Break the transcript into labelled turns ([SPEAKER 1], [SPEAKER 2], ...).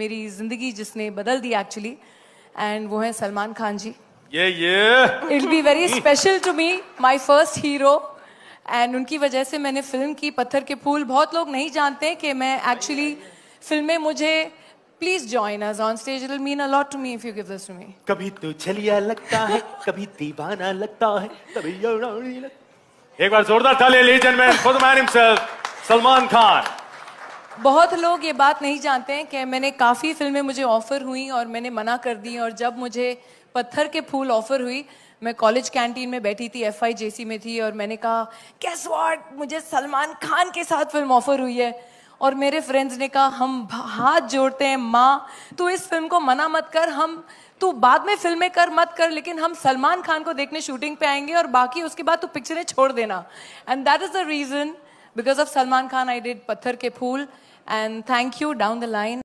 [SPEAKER 1] मेरी जिंदगी जिसने बदल दी एक्चुअली एंड वो है सलमान खान जी
[SPEAKER 2] ये ये it be very
[SPEAKER 1] special to me my first hero and उनकी वजह से मैंने फिल्म की पत्थर के फूल बहुत लोग नहीं जानते कि मैं एक्चुअली फिल्म में मुझे please join us on stage it mean a lot to me if you give this to me
[SPEAKER 3] कभी तो चलिया लगता है कभी दीवाना लगता है कभी लगता। एक बार जोरदार ताली लीजिए मैन खुद मैन हिमसेल्फ सलमान खान
[SPEAKER 1] बहुत लोग ये बात नहीं जानते हैं कि मैंने काफ़ी फिल्में मुझे ऑफ़र हुई और मैंने मना कर दी और जब मुझे पत्थर के फूल ऑफ़र हुई मैं कॉलेज कैंटीन में बैठी थी एफ आई में थी और मैंने कहा कैस वॉट मुझे सलमान खान के साथ फिल्म ऑफ़र हुई है और मेरे फ्रेंड्स ने कहा हम हाथ जोड़ते हैं माँ तू इस फिल्म को मना मत कर हम तू बाद में फिल्में कर मत कर लेकिन हम सलमान खान को देखने शूटिंग पे आएंगे और बाकी उसके बाद तू पिक्चरें छोड़ देना and that is the reason Because of Salman Khan, I did Pathar Ke Phool. And thank you down the line.